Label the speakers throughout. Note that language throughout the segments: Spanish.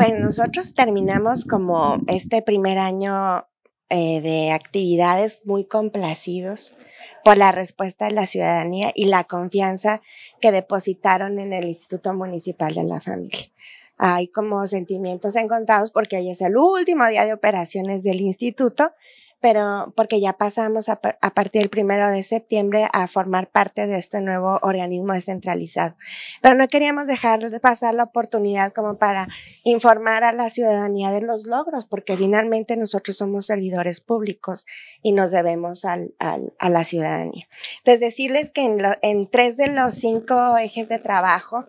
Speaker 1: Pues nosotros terminamos como este primer año eh, de actividades muy complacidos por la respuesta de la ciudadanía y la confianza que depositaron en el Instituto Municipal de la Familia. Hay como sentimientos encontrados porque hoy es el último día de operaciones del instituto pero porque ya pasamos a, partir del primero de septiembre a formar parte de este nuevo organismo descentralizado. Pero no queríamos dejar pasar la oportunidad como para informar a la ciudadanía de los logros, porque finalmente nosotros somos servidores públicos y nos debemos a la ciudadanía. Entonces, decirles que en, en tres de los cinco ejes de trabajo,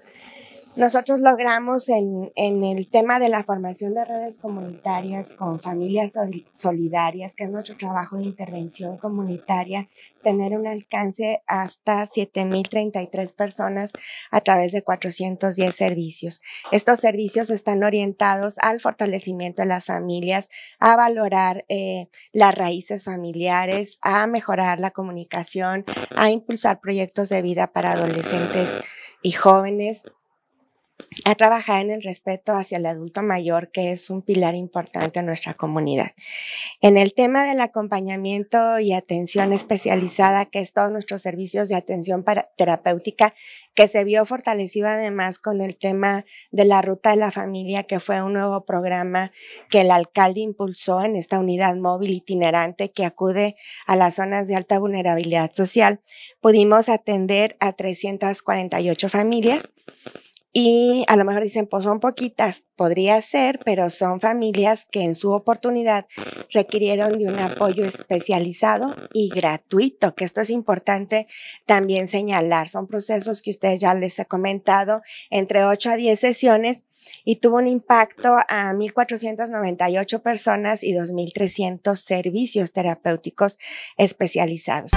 Speaker 1: nosotros logramos en, el tema de la formación de redes comunitarias con familias solidarias, que es nuestro trabajo de intervención comunitaria, tener un alcance hasta 7.033 personas a través de 410 servicios. Estos servicios están orientados al fortalecimiento de las familias, a valorar eh, las raíces familiares, a mejorar la comunicación, a impulsar proyectos de vida para adolescentes y jóvenes a trabajar en el respeto hacia el adulto mayor, que es un pilar importante en nuestra comunidad. En el tema del acompañamiento y atención especializada, que es todos nuestros servicios de atención para, terapéutica, que se vio fortalecido además con el tema de la Ruta de la Familia, que fue un nuevo programa que el alcalde impulsó en esta unidad móvil itinerante que acude a las zonas de alta vulnerabilidad social. Pudimos atender a 348 familias y a lo mejor dicen, pues son poquitas, podría ser, pero son familias que en su oportunidad requirieron de un apoyo especializado y gratuito, que esto es importante también señalar. Son procesos que ustedes ya les he comentado, entre 8 a 10 sesiones y tuvo un impacto a 1.498 personas y 2.300 servicios terapéuticos especializados.